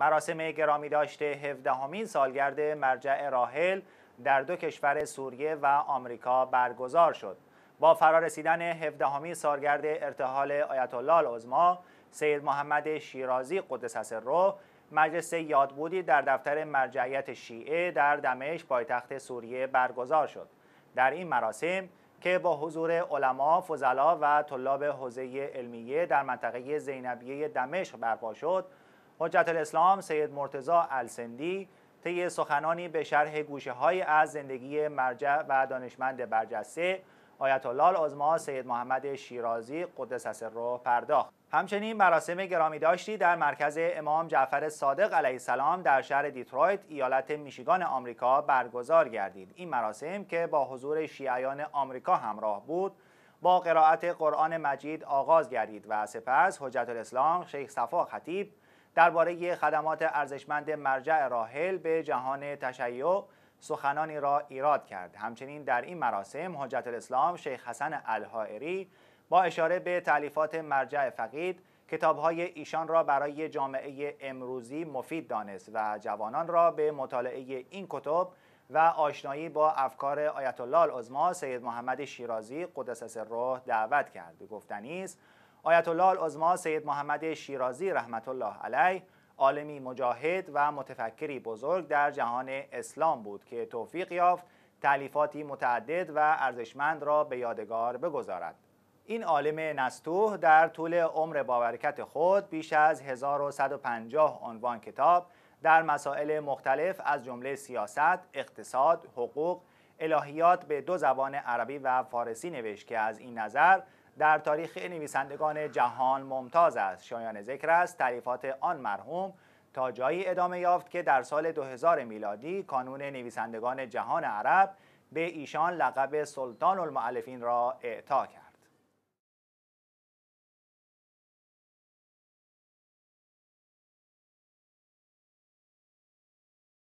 مراسم گرامی داشته 17 سالگرد مرجع راحل در دو کشور سوریه و آمریکا برگزار شد. با رسیدن 17 همین سالگرد ارتحال آیت الله العظما سید محمد شیرازی قدس سره مجلس یادبودی در دفتر مرجعیت شیعه در دمشق پایتخت سوریه برگزار شد. در این مراسم که با حضور علما، فضلا و طلاب حوزه علمیه در منطقه زینبیه دمشق برپا شد، حجت الاسلام سید مرتزا السندی طی سخنانی به شرح گوشه های از زندگی مرجع و دانشمند برجسته آیت الله العظما سید محمد شیرازی قدس رو پرداخت همچنین مراسم گرامی داشتی در مرکز امام جعفر صادق علیه السلام در شهر دیترویت ایالت میشیگان آمریکا برگزار گردید این مراسم که با حضور شیعیان آمریکا همراه بود با قرائت قرآن مجید آغاز گردید و سپس حجت الاسلام شیخ صفا خطیب درباره خدمات ارزشمند مرجع راحل به جهان تشیع سخنانی را ایراد کرد همچنین در این مراسم حجت الاسلام شیخ حسن الهائری با اشاره به تعلیفات مرجع فقید کتابهای ایشان را برای جامعه امروزی مفید دانست و جوانان را به مطالعه این کتب و آشنایی با افکار آیت الله العظما سید محمد شیرازی قدس سره دعوت کرد گفتنی است آیت الله العظما سید محمد شیرازی رحمت الله علیه عالمی مجاهد و متفکری بزرگ در جهان اسلام بود که توفیق یافت تعلیفاتی متعدد و ارزشمند را به یادگار بگذارد این عالم نستوه در طول عمر بابرکت خود بیش از 1150 عنوان کتاب در مسائل مختلف از جمله سیاست، اقتصاد، حقوق، الهیات به دو زبان عربی و فارسی نوشت که از این نظر در تاریخ نویسندگان جهان ممتاز است شایان ذکر است تعریفات آن مرحوم تا جایی ادامه یافت که در سال 2000 میلادی کانون نویسندگان جهان عرب به ایشان لقب سلطان المعلفین را اعطا کرد